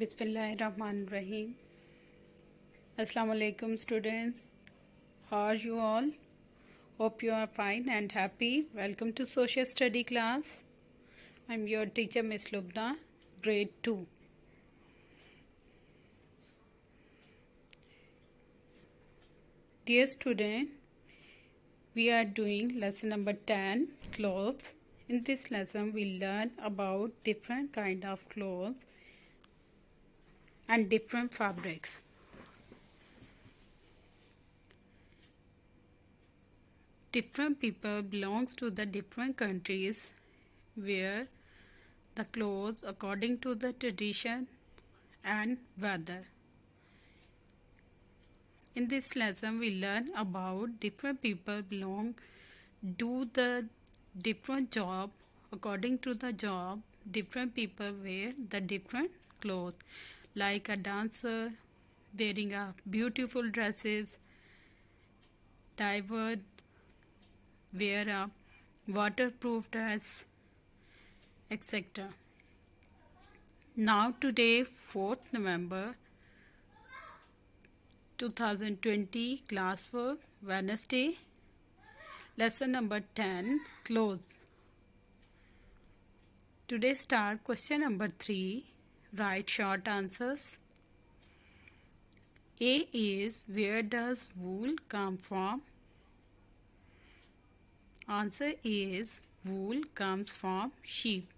Bismillahirrahmanirrahim. Assalamu alaikum students. How are you all? Hope you are fine and happy. Welcome to social study class. I'm your teacher Miss Lubna, grade 2. Dear student, we are doing lesson number 10, clothes. In this lesson, we learn about different kind of clothes and different fabrics. Different people belongs to the different countries where the clothes according to the tradition and weather. In this lesson we learn about different people belong do the different job according to the job different people wear the different clothes like a dancer wearing a beautiful dresses diver wear a waterproof dress etc now today 4th november 2020 class wednesday lesson number 10 clothes today start question number 3 Write short answers. A is where does wool come from? Answer is wool comes from sheep.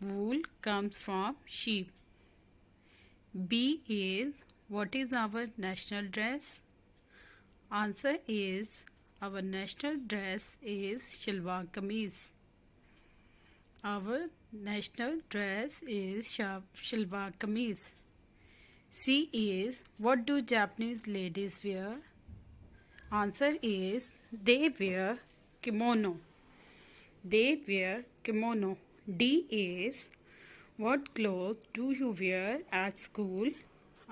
Wool comes from sheep. B is what is our national dress? Answer is our national dress is shalwar kameez. Our national dress is shilwa, kameez. C is what do Japanese ladies wear? Answer is they wear kimono. They wear kimono. D is what clothes do you wear at school?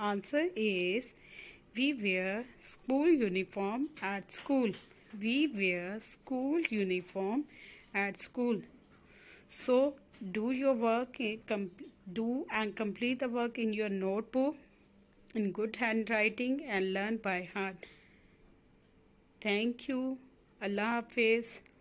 Answer is we wear school uniform at school. We wear school uniform at school. So do your work, eh, do and complete the work in your notebook in good handwriting and learn by heart. Thank you. Allah Hafiz.